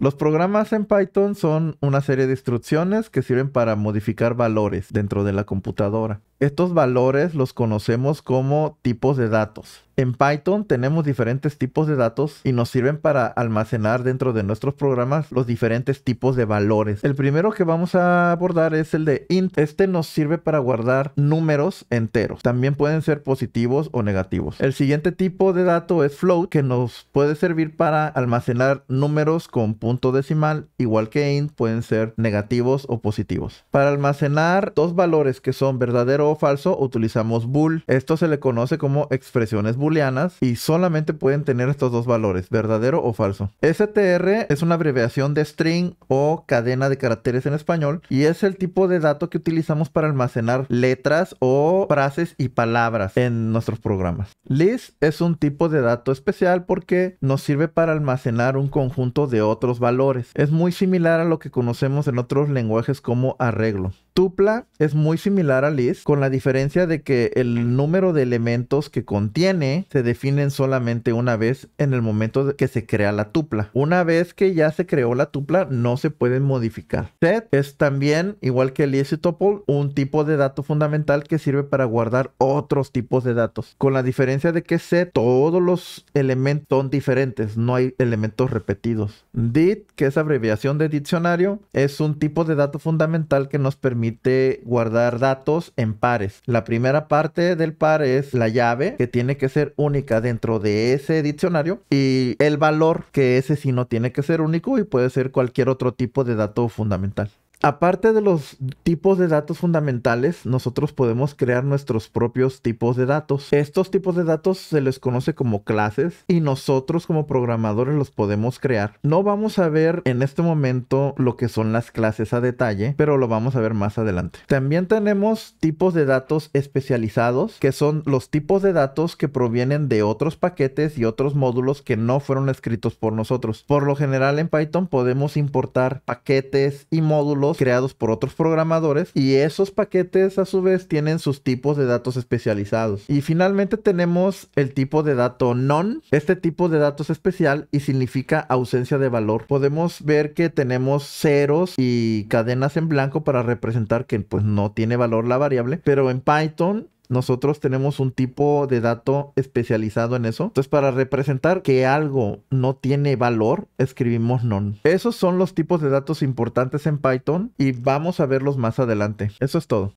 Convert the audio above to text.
Los programas en Python son una serie de instrucciones que sirven para modificar valores dentro de la computadora. Estos valores los conocemos como tipos de datos. En Python tenemos diferentes tipos de datos y nos sirven para almacenar dentro de nuestros programas los diferentes tipos de valores. El primero que vamos a abordar es el de int. Este nos sirve para guardar números enteros. También pueden ser positivos o negativos. El siguiente tipo de dato es float que nos puede servir para almacenar números con punto decimal igual que int pueden ser negativos o positivos. Para almacenar dos valores que son verdaderos o falso, utilizamos bool. Esto se le conoce como expresiones booleanas y solamente pueden tener estos dos valores, verdadero o falso. STR es una abreviación de string o cadena de caracteres en español y es el tipo de dato que utilizamos para almacenar letras o frases y palabras en nuestros programas. List es un tipo de dato especial porque nos sirve para almacenar un conjunto de otros valores. Es muy similar a lo que conocemos en otros lenguajes como arreglo. Tupla es muy similar a List, con la diferencia de que el número de elementos que contiene se definen solamente una vez en el momento que se crea la tupla. Una vez que ya se creó la tupla, no se pueden modificar. Set es también, igual que List y Tuple, un tipo de dato fundamental que sirve para guardar otros tipos de datos, con la diferencia de que set todos los elementos son diferentes, no hay elementos repetidos. DIT, que es abreviación de diccionario, es un tipo de dato fundamental que nos permite permite guardar datos en pares. La primera parte del par es la llave que tiene que ser única dentro de ese diccionario y el valor que ese sí no tiene que ser único y puede ser cualquier otro tipo de dato fundamental aparte de los tipos de datos fundamentales, nosotros podemos crear nuestros propios tipos de datos. Estos tipos de datos se les conoce como clases y nosotros como programadores los podemos crear. No vamos a ver en este momento lo que son las clases a detalle, pero lo vamos a ver más adelante. También tenemos tipos de datos especializados, que son los tipos de datos que provienen de otros paquetes y otros módulos que no fueron escritos por nosotros. Por lo general en Python podemos importar paquetes y módulos creados por otros programadores y esos paquetes a su vez tienen sus tipos de datos especializados. Y finalmente tenemos el tipo de dato non. Este tipo de datos es especial y significa ausencia de valor. Podemos ver que tenemos ceros y cadenas en blanco para representar que pues no tiene valor la variable, pero en Python nosotros tenemos un tipo de dato especializado en eso. Entonces, para representar que algo no tiene valor, escribimos NON. Esos son los tipos de datos importantes en Python y vamos a verlos más adelante. Eso es todo.